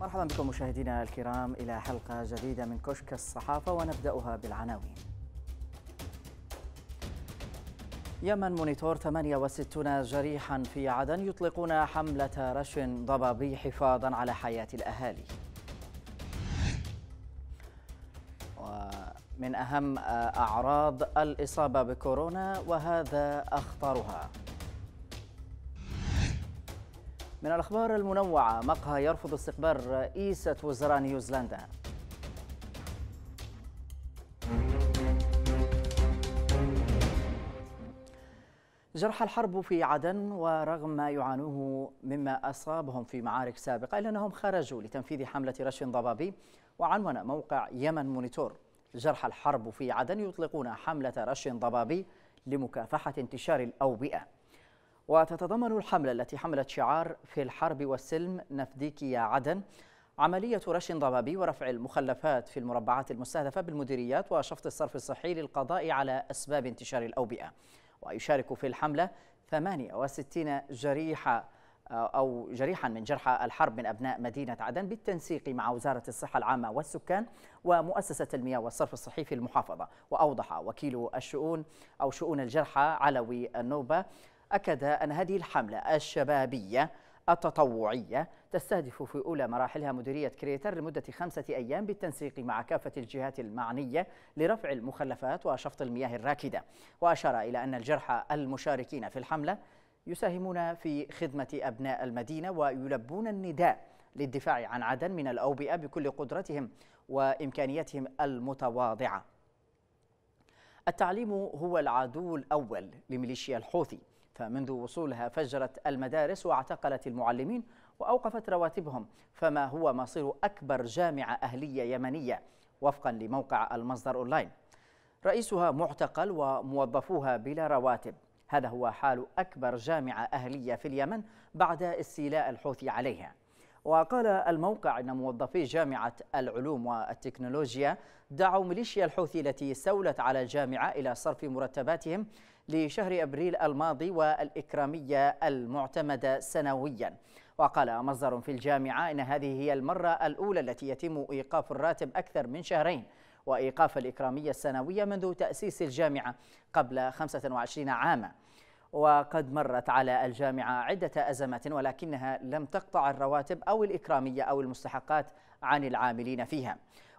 مرحبا بكم مشاهدينا الكرام إلى حلقة جديدة من كشك الصحافة ونبدأها بالعناوين يمن مونيتور 68 جريحا في عدن يطلقون حملة رش ضبابي حفاظا على حياة الأهالي ومن أهم أعراض الإصابة بكورونا وهذا أخطرها من الأخبار المنوعة مقهى يرفض استقبال رئيسة وزراء نيوزيلندا جرح الحرب في عدن ورغم ما يعانوه مما أصابهم في معارك سابقة إلا أنهم خرجوا لتنفيذ حملة رش ضبابي وعنون موقع يمن مونيتور جرح الحرب في عدن يطلقون حملة رش ضبابي لمكافحة انتشار الأوبئة وتتضمن الحملة التي حملت شعار في الحرب والسلم نفديك يا عدن عملية رش ضبابي ورفع المخلفات في المربعات المستهدفة بالمديريات وشفط الصرف الصحي للقضاء على أسباب انتشار الأوبئة ويشارك في الحملة 68 جريحة آه، أو جريحا من جرحى الحرب من أبناء مدينة عدن بالتنسيق مع وزارة الصحة العامة والسكان ومؤسسة المياه والصرف الصحي في المحافظة وأوضح وكيل الشؤون أو شؤون الجرحى علوي النوبة أكد أن هذه الحملة الشبابية التطوعية تستهدف في أولى مراحلها مديرية كريتر لمدة خمسة أيام بالتنسيق مع كافة الجهات المعنية لرفع المخلفات وشفط المياه الراكدة وأشار إلى أن الجرحى المشاركين في الحملة يساهمون في خدمة أبناء المدينة ويلبون النداء للدفاع عن عدن من الأوبئة بكل قدرتهم وإمكانيتهم المتواضعة التعليم هو العدو الأول لميليشيا الحوثي فمنذ وصولها فجرت المدارس واعتقلت المعلمين وأوقفت رواتبهم فما هو مصير أكبر جامعة أهلية يمنية وفقا لموقع المصدر أونلاين رئيسها معتقل وموظفوها بلا رواتب هذا هو حال أكبر جامعة أهلية في اليمن بعد استيلاء الحوثي عليها وقال الموقع أن موظفي جامعة العلوم والتكنولوجيا دعوا ميليشيا الحوثي التي استولت على الجامعة إلى صرف مرتباتهم لشهر أبريل الماضي والإكرامية المعتمدة سنوياً وقال مصدر في الجامعة إن هذه هي المرة الأولى التي يتم إيقاف الراتب أكثر من شهرين وإيقاف الإكرامية السنوية منذ تأسيس الجامعة قبل 25 عاماً وقد مرت على الجامعة عدة أزمات ولكنها لم تقطع الرواتب أو الإكرامية أو المستحقات عن العاملين فيها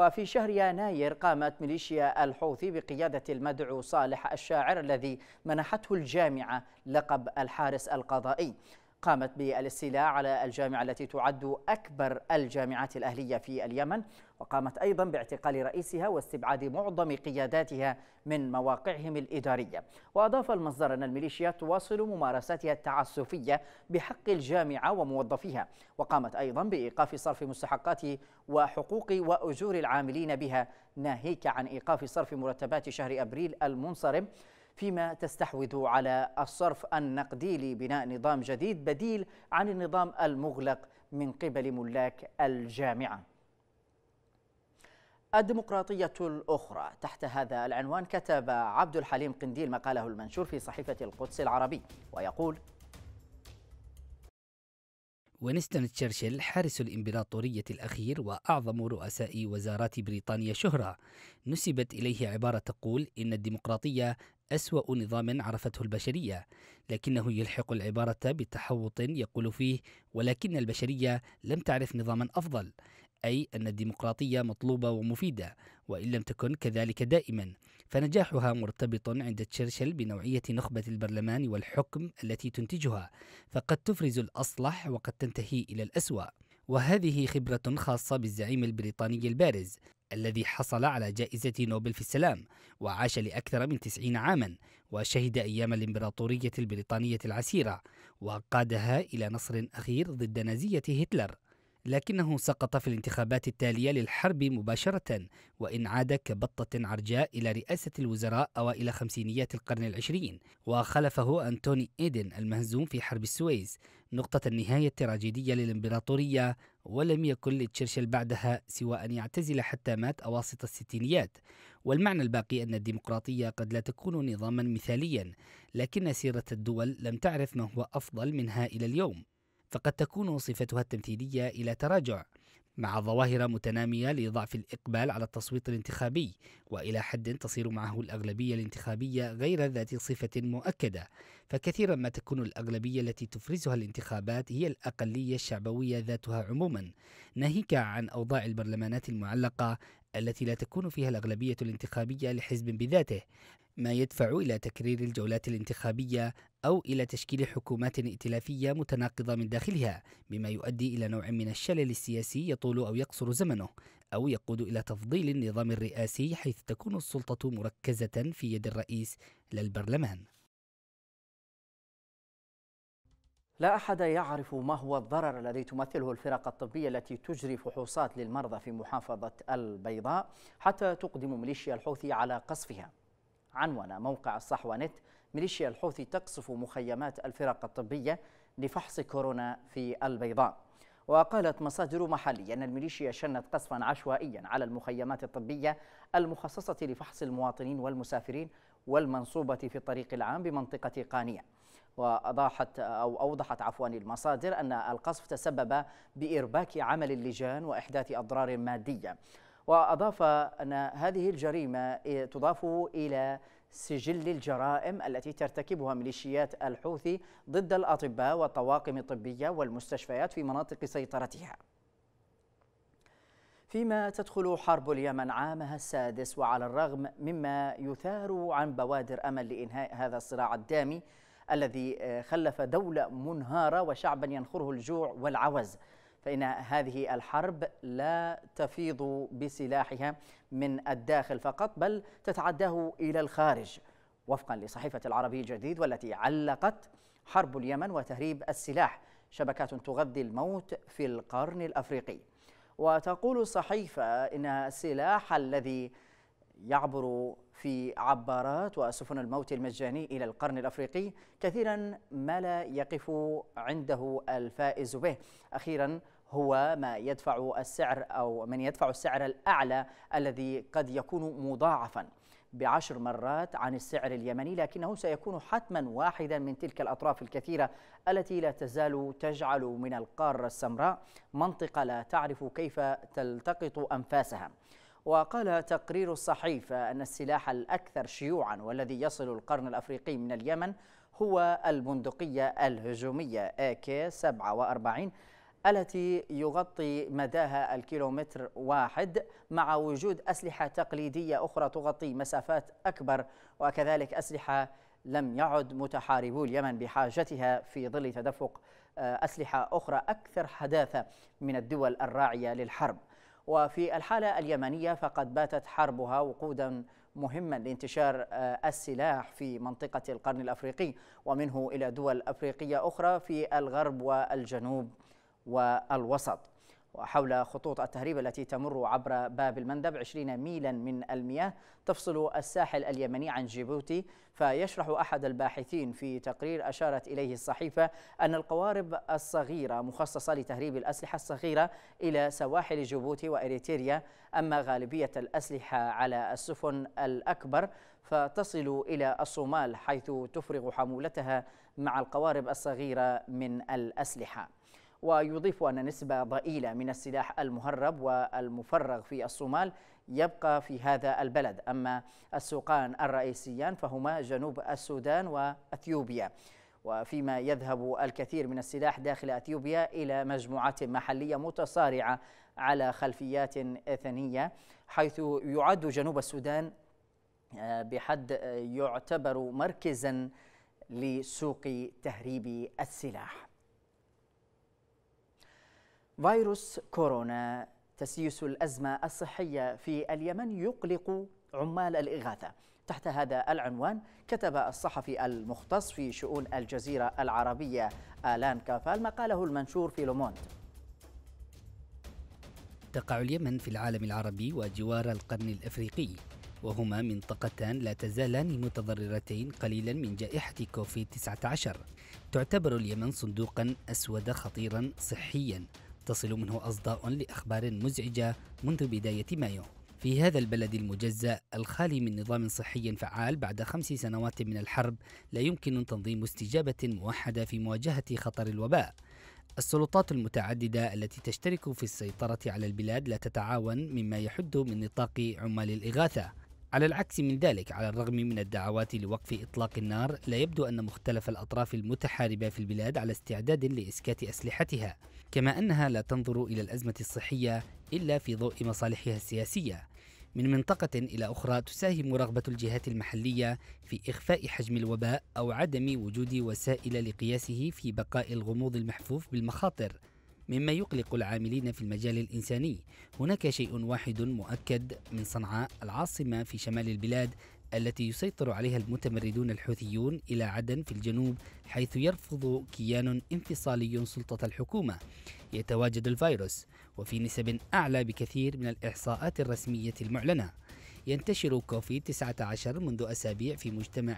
وفي شهر يناير قامت ميليشيا الحوثي بقيادة المدعو صالح الشاعر الذي منحته الجامعة لقب الحارس القضائي قامت بالاستيلاء على الجامعة التي تعد أكبر الجامعات الأهلية في اليمن وقامت أيضا باعتقال رئيسها واستبعاد معظم قياداتها من مواقعهم الإدارية وأضاف المصدر أن الميليشيا تواصل ممارساتها التعسفية بحق الجامعة وموظفيها وقامت أيضا بإيقاف صرف مستحقات وحقوق وأجور العاملين بها ناهيك عن إيقاف صرف مرتبات شهر أبريل المنصرم فيما تستحوذ على الصرف النقدي لبناء نظام جديد بديل عن النظام المغلق من قبل ملاك الجامعه الديمقراطية الأخرى تحت هذا العنوان كتب عبد الحليم قنديل مقاله المنشور في صحيفة القدس العربي ويقول وينستون تشرشل حارس الإمبراطورية الأخير وأعظم رؤساء وزارات بريطانيا شهرة نسبت إليه عبارة تقول إن الديمقراطية أسوأ نظام عرفته البشرية لكنه يلحق العبارة بتحوط يقول فيه ولكن البشرية لم تعرف نظاما أفضل أي أن الديمقراطية مطلوبة ومفيدة وإن لم تكن كذلك دائما فنجاحها مرتبط عند تشرشل بنوعية نخبة البرلمان والحكم التي تنتجها فقد تفرز الأصلح وقد تنتهي إلى الأسوأ وهذه خبرة خاصة بالزعيم البريطاني البارز الذي حصل على جائزة نوبل في السلام وعاش لأكثر من تسعين عاما وشهد أيام الإمبراطورية البريطانية العسيرة وقادها إلى نصر أخير ضد نازية هتلر لكنه سقط في الانتخابات التالية للحرب مباشرة وإن عاد كبطة عرجاء إلى رئاسة الوزراء أوائل خمسينيات القرن العشرين وخلفه أنتوني إيدن المهزوم في حرب السويس نقطة النهاية التراجيدية للإمبراطورية ولم يكن لتشرشل بعدها سوى أن يعتزل حتى مات أواسط الستينيات والمعنى الباقي أن الديمقراطية قد لا تكون نظاما مثاليا لكن سيرة الدول لم تعرف ما هو أفضل منها إلى اليوم فقد تكون صفتها التمثيلية إلى تراجع مع ظواهر متنامية لضعف الإقبال على التصويت الانتخابي وإلى حد تصير معه الأغلبية الانتخابية غير ذات صفة مؤكدة فكثيرا ما تكون الأغلبية التي تفرزها الانتخابات هي الأقلية الشعبوية ذاتها عموما ناهيك عن أوضاع البرلمانات المعلقة التي لا تكون فيها الأغلبية الانتخابية لحزب بذاته ما يدفع إلى تكرير الجولات الانتخابية أو إلى تشكيل حكومات ائتلافية متناقضة من داخلها مما يؤدي إلى نوع من الشلل السياسي يطول أو يقصر زمنه أو يقود إلى تفضيل النظام الرئاسي حيث تكون السلطة مركزة في يد الرئيس لا البرلمان لا أحد يعرف ما هو الضرر الذي تمثله الفرق الطبية التي تجري فحوصات للمرضى في محافظة البيضاء حتى تقدم ميليشيا الحوثي على قصفها عنون موقع الصحوة نت ميليشيا الحوثي تقصف مخيمات الفرق الطبية لفحص كورونا في البيضاء وقالت مصادر محلية أن الميليشيا شنت قصفا عشوائيا على المخيمات الطبية المخصصة لفحص المواطنين والمسافرين والمنصوبة في الطريق العام بمنطقة قانية وأضاحت أو أوضحت عفوا المصادر أن القصف تسبب بإرباك عمل اللجان وإحداث أضرار مادية وأضاف أن هذه الجريمة تضاف إلى سجل الجرائم التي ترتكبها ميليشيات الحوثي ضد الأطباء والطواقم الطبية والمستشفيات في مناطق سيطرتها فيما تدخل حرب اليمن عامها السادس وعلى الرغم مما يثار عن بوادر أمل لإنهاء هذا الصراع الدامي الذي خلف دولة منهارة وشعبا ينخره الجوع والعوز فإن هذه الحرب لا تفيض بسلاحها من الداخل فقط بل تتعداه إلى الخارج وفقا لصحيفة العربي الجديد والتي علقت حرب اليمن وتهريب السلاح شبكات تغذي الموت في القرن الأفريقي وتقول الصحيفة إن السلاح الذي يعبر في عبارات وسفن الموت المجاني إلى القرن الأفريقي كثيرا ما لا يقف عنده الفائز به أخيرا هو ما يدفع السعر أو من يدفع السعر الأعلى الذي قد يكون مضاعفا بعشر مرات عن السعر اليمني لكنه سيكون حتما واحدا من تلك الأطراف الكثيرة التي لا تزال تجعل من القارة السمراء منطقة لا تعرف كيف تلتقط أنفاسها وقال تقرير الصحيفة أن السلاح الأكثر شيوعا والذي يصل القرن الأفريقي من اليمن هو البندقية الهجومية AK 47 التي يغطي مداها الكيلومتر واحد مع وجود أسلحة تقليدية أخرى تغطي مسافات أكبر وكذلك أسلحة لم يعد متحاربو اليمن بحاجتها في ظل تدفق آه، أسلحة أخرى أكثر حداثة من الدول الراعية للحرب وفي الحالة اليمنية فقد باتت حربها وقودا مهما لانتشار آه، السلاح في منطقة القرن الأفريقي ومنه إلى دول أفريقية أخرى في الغرب والجنوب والوسط وحول خطوط التهريب التي تمر عبر باب المندب 20 ميلا من المياه تفصل الساحل اليمني عن جيبوتي فيشرح أحد الباحثين في تقرير أشارت إليه الصحيفة أن القوارب الصغيرة مخصصة لتهريب الأسلحة الصغيرة إلى سواحل جيبوتي وإريتريا أما غالبية الأسلحة على السفن الأكبر فتصل إلى الصومال حيث تفرغ حمولتها مع القوارب الصغيرة من الأسلحة ويضيف أن نسبة ضئيلة من السلاح المهرب والمفرغ في الصومال يبقى في هذا البلد أما السوقان الرئيسيان فهما جنوب السودان وأثيوبيا وفيما يذهب الكثير من السلاح داخل أثيوبيا إلى مجموعات محلية متصارعة على خلفيات إثنية حيث يعد جنوب السودان آه، بحد يعتبر مركزا لسوق تهريب السلاح فيروس كورونا تسييس الأزمة الصحية في اليمن يقلق عمال الإغاثة تحت هذا العنوان كتب الصحفي المختص في شؤون الجزيرة العربية آلان كافال مقاله المنشور في لوموند تقع اليمن في العالم العربي وجوار القرن الأفريقي وهما منطقتان لا تزالان متضررتين قليلا من جائحة كوفيد 19 تعتبر اليمن صندوقا أسود خطيرا صحيا تصل منه أصداء لأخبار مزعجة منذ بداية مايو في هذا البلد المجزأ الخالي من نظام صحي فعال بعد خمس سنوات من الحرب لا يمكن تنظيم استجابة موحدة في مواجهة خطر الوباء السلطات المتعددة التي تشترك في السيطرة على البلاد لا تتعاون مما يحد من نطاق عمال الإغاثة على العكس من ذلك على الرغم من الدعوات لوقف إطلاق النار لا يبدو أن مختلف الأطراف المتحاربة في البلاد على استعداد لإسكات أسلحتها كما أنها لا تنظر إلى الأزمة الصحية إلا في ضوء مصالحها السياسية من منطقة إلى أخرى تساهم رغبة الجهات المحلية في إخفاء حجم الوباء أو عدم وجود وسائل لقياسه في بقاء الغموض المحفوف بالمخاطر مما يقلق العاملين في المجال الإنساني هناك شيء واحد مؤكد من صنعاء العاصمة في شمال البلاد التي يسيطر عليها المتمردون الحوثيون إلى عدن في الجنوب حيث يرفض كيان انفصالي سلطة الحكومة يتواجد الفيروس وفي نسب أعلى بكثير من الإحصاءات الرسمية المعلنة ينتشر كوفيد 19 منذ أسابيع في مجتمع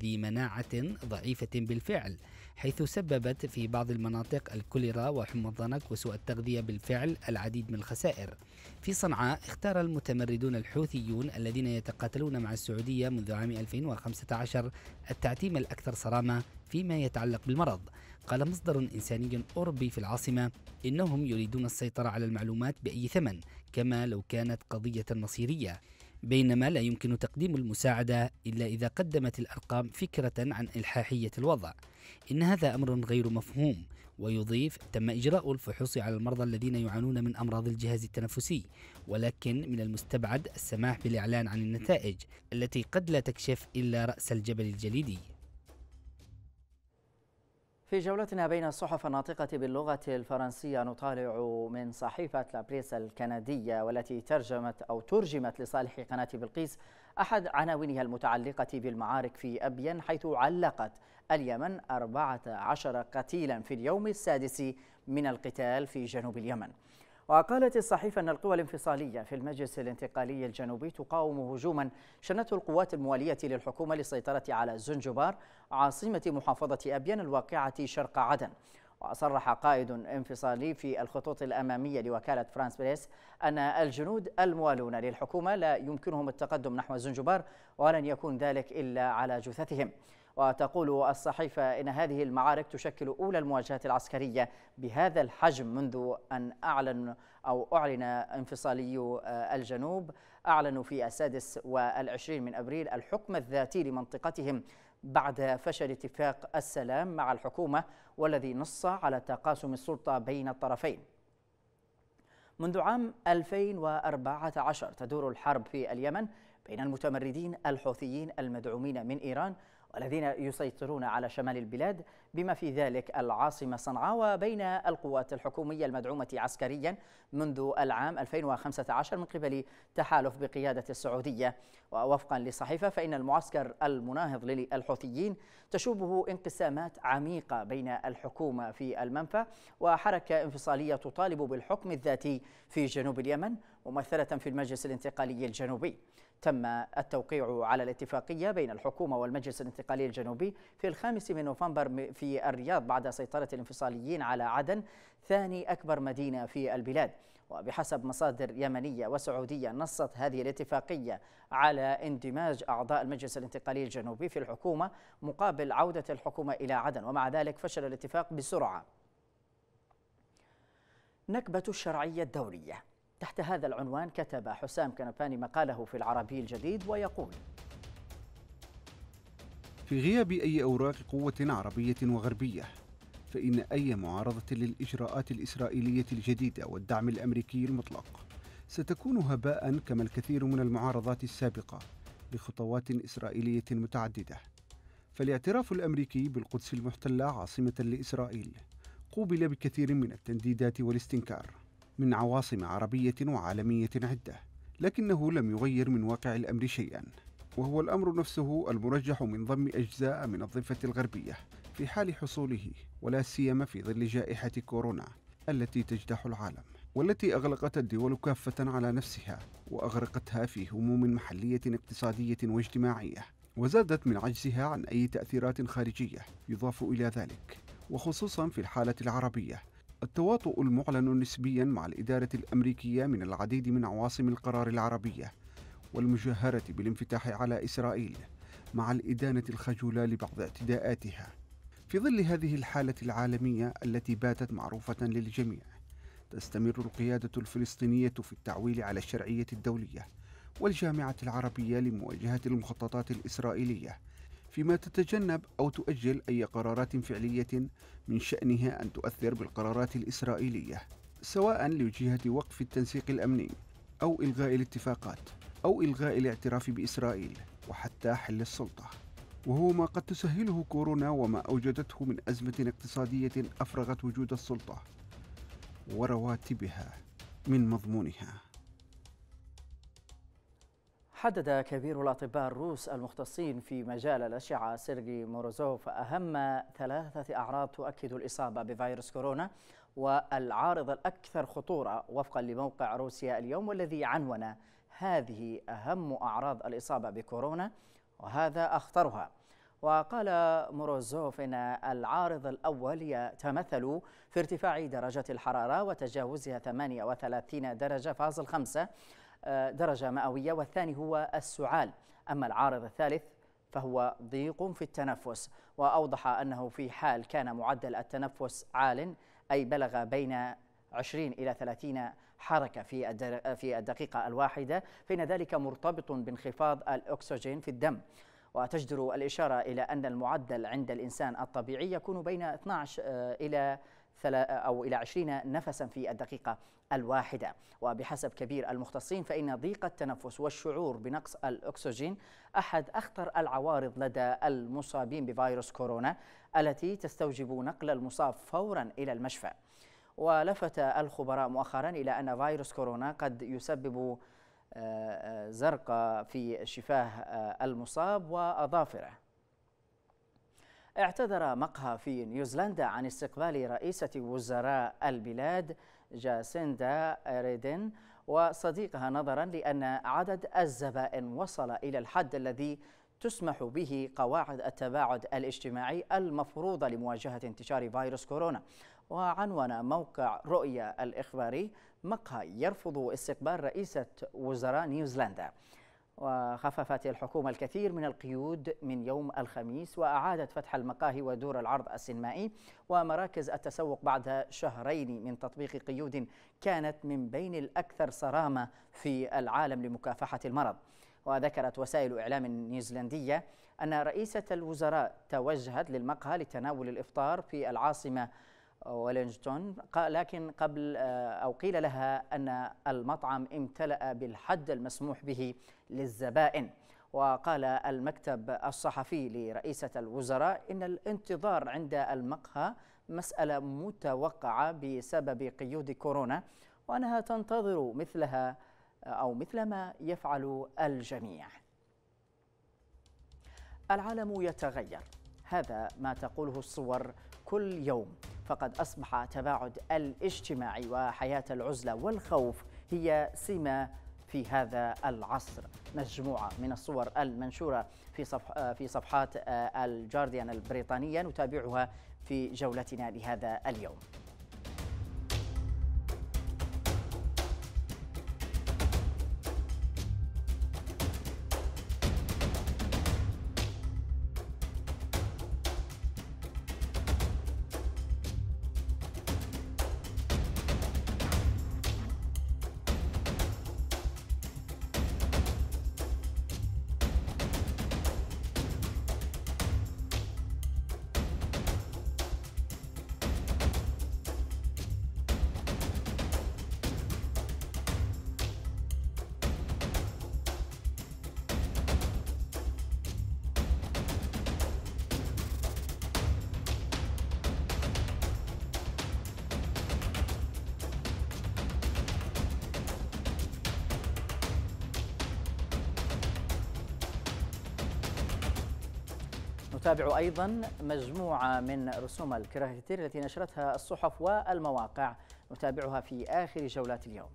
ذي مناعة ضعيفة بالفعل حيث سببت في بعض المناطق الكوليرا وحمى الضنك وسوء التغذية بالفعل العديد من الخسائر في صنعاء اختار المتمردون الحوثيون الذين يتقاتلون مع السعودية منذ عام 2015 التعتيم الأكثر صرامة فيما يتعلق بالمرض قال مصدر إنساني أوروبي في العاصمة إنهم يريدون السيطرة على المعلومات بأي ثمن كما لو كانت قضية مصيرية بينما لا يمكن تقديم المساعدة إلا إذا قدمت الأرقام فكرة عن إلحاحية الوضع إن هذا أمر غير مفهوم ويضيف تم إجراء الفحوص على المرضى الذين يعانون من أمراض الجهاز التنفسي ولكن من المستبعد السماح بالإعلان عن النتائج التي قد لا تكشف إلا رأس الجبل الجليدي في جولتنا بين الصحف الناطقة باللغة الفرنسية نطالع من صحيفة لابريس الكندية والتي ترجمت أو ترجمت لصالح قناة بلقيس أحد عناوينها المتعلقة بالمعارك في أبين حيث علقت اليمن 14 قتيلا في اليوم السادس من القتال في جنوب اليمن وقالت الصحيفة أن القوى الانفصالية في المجلس الانتقالي الجنوبي تقاوم هجوما شنته القوات الموالية للحكومة للسيطرة على زنجبار عاصمة محافظة أبيان الواقعة شرق عدن وصرح قائد انفصالي في الخطوط الأمامية لوكالة فرانس بريس أن الجنود الموالون للحكومة لا يمكنهم التقدم نحو زنجبار ولن يكون ذلك إلا على جثثهم وتقول الصحيفة إن هذه المعارك تشكل أولى المواجهات العسكرية بهذا الحجم منذ أن أعلن أو أعلن انفصالي الجنوب أعلنوا في السادس والعشرين من أبريل الحكم الذاتي لمنطقتهم بعد فشل اتفاق السلام مع الحكومة والذي نص على تقاسم السلطة بين الطرفين منذ عام 2014 تدور الحرب في اليمن بين المتمردين الحوثيين المدعومين من إيران والذين يسيطرون على شمال البلاد بما في ذلك العاصمة صنعاء وبين القوات الحكومية المدعومة عسكريا منذ العام 2015 من قبل تحالف بقيادة السعودية ووفقا لصحيفة فإن المعسكر المناهض للحوثيين تشوبه انقسامات عميقة بين الحكومة في المنفى وحركة انفصالية تطالب بالحكم الذاتي في جنوب اليمن ممثلة في المجلس الانتقالي الجنوبي تم التوقيع على الاتفاقية بين الحكومة والمجلس الانتقالي الجنوبي في الخامس من نوفمبر في الرياض بعد سيطرة الانفصاليين على عدن ثاني أكبر مدينة في البلاد وبحسب مصادر يمنية وسعودية نصت هذه الاتفاقية على اندماج أعضاء المجلس الانتقالي الجنوبي في الحكومة مقابل عودة الحكومة إلى عدن ومع ذلك فشل الاتفاق بسرعة نكبة الشرعية الدولية تحت هذا العنوان كتب حسام كنفاني مقاله في العربي الجديد ويقول في غياب أي أوراق قوة عربية وغربية فإن أي معارضة للإجراءات الإسرائيلية الجديدة والدعم الأمريكي المطلق ستكون هباء كما الكثير من المعارضات السابقة لخطوات إسرائيلية متعددة فالاعتراف الأمريكي بالقدس المحتلة عاصمة لإسرائيل قوبل بكثير من التنديدات والاستنكار من عواصم عربية وعالمية عدة لكنه لم يغير من واقع الأمر شيئا وهو الأمر نفسه المرجح من ضم أجزاء من الضفة الغربية في حال حصوله ولا سيما في ظل جائحة كورونا التي تجدح العالم والتي أغلقت الدول كافة على نفسها وأغرقتها في هموم محلية اقتصادية واجتماعية وزادت من عجزها عن أي تأثيرات خارجية يضاف إلى ذلك وخصوصا في الحالة العربية التواطؤ المعلن نسبيا مع الإدارة الأمريكية من العديد من عواصم القرار العربية والمجهرة بالانفتاح على إسرائيل مع الإدانة الخجولة لبعض اعتداءاتها في ظل هذه الحالة العالمية التي باتت معروفة للجميع تستمر القيادة الفلسطينية في التعويل على الشرعية الدولية والجامعة العربية لمواجهة المخططات الإسرائيلية فيما تتجنب أو تؤجل أي قرارات فعلية من شأنها أن تؤثر بالقرارات الإسرائيلية سواء لجهة وقف التنسيق الأمني أو إلغاء الاتفاقات أو إلغاء الاعتراف بإسرائيل وحتى حل السلطة وهو ما قد تسهله كورونا وما أوجدته من أزمة اقتصادية أفرغت وجود السلطة ورواتبها من مضمونها حدد كبير الأطباء الروس المختصين في مجال الأشعة سيرجي موروزوف أهم ثلاثة أعراض تؤكد الإصابة بفيروس كورونا والعارض الأكثر خطورة وفقا لموقع روسيا اليوم والذي عنون هذه أهم أعراض الإصابة بكورونا وهذا أخطرها وقال موروزوف إن العارض الأول يتمثل في ارتفاع درجة الحرارة وتجاوزها 38 درجة فاصل 5 درجة مئوية والثاني هو السعال أما العارض الثالث فهو ضيق في التنفس وأوضح أنه في حال كان معدل التنفس عال أي بلغ بين 20 إلى 30 حركة في في الدقيقة الواحدة فإن ذلك مرتبط بانخفاض الأكسجين في الدم وتجدر الإشارة إلى أن المعدل عند الإنسان الطبيعي يكون بين 12 آه، إلى أو إلى 20 نفسا في الدقيقة الواحدة وبحسب كبير المختصين فإن ضيق التنفس والشعور بنقص الأكسجين أحد أخطر العوارض لدى المصابين بفيروس كورونا التي تستوجب نقل المصاب فورا إلى المشفى ولفت الخبراء مؤخرا إلى أن فيروس كورونا قد يسبب آه، آه، زرق في شفاه آه، المصاب وأظافره اعتذر مقهى في نيوزيلندا عن استقبال رئيسة وزراء البلاد جاسيندا ريدن وصديقها نظرا لأن عدد الزبائن وصل إلى الحد الذي تسمح به قواعد التباعد الاجتماعي المفروضة لمواجهة انتشار فيروس كورونا وعنون موقع رؤية الإخباري مقهى يرفض استقبال رئيسة وزراء نيوزيلندا وخففت الحكومة الكثير من القيود من يوم الخميس وأعادت فتح المقاهي ودور العرض السينمائي ومراكز التسوق بعد شهرين من تطبيق قيود كانت من بين الأكثر صرامة في العالم لمكافحة المرض وذكرت وسائل إعلام نيوزيلندية أن رئيسة الوزراء توجهت للمقهى لتناول الإفطار في العاصمة ولينجتون لكن قبل آه، أو قيل لها أن المطعم امتلأ بالحد المسموح به للزبائن وقال المكتب الصحفي لرئيسة الوزراء إن الانتظار عند المقهى مسألة متوقعة بسبب قيود كورونا وأنها تنتظر مثلها آه، أو مثل ما يفعل الجميع العالم يتغير هذا ما تقوله الصور كل يوم فقد أصبح تباعد الاجتماعي وحياة العزلة والخوف هي سمة في هذا العصر مجموعة من الصور المنشورة في, صفح في صفحات آه، الجارديان البريطانية نتابعها في جولتنا لهذا اليوم نتابع أيضا مجموعة من رسوم الكراهيتير التي نشرتها الصحف والمواقع نتابعها في آخر جولات اليوم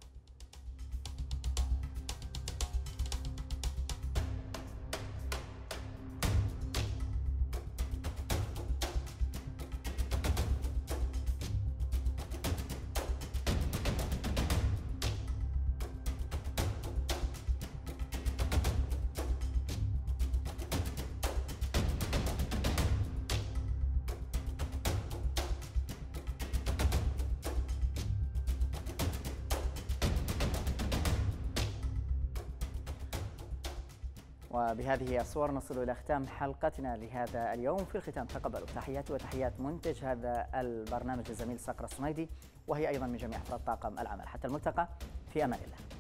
وبهذه الصور نصل إلى ختام حلقتنا لهذا اليوم في الختام تقبلوا تحياتي وتحيات منتج هذا البرنامج الزميل صقر الصنيدي وهي أيضا من جميع أفراد طاقم العمل حتى الملتقى في أمان الله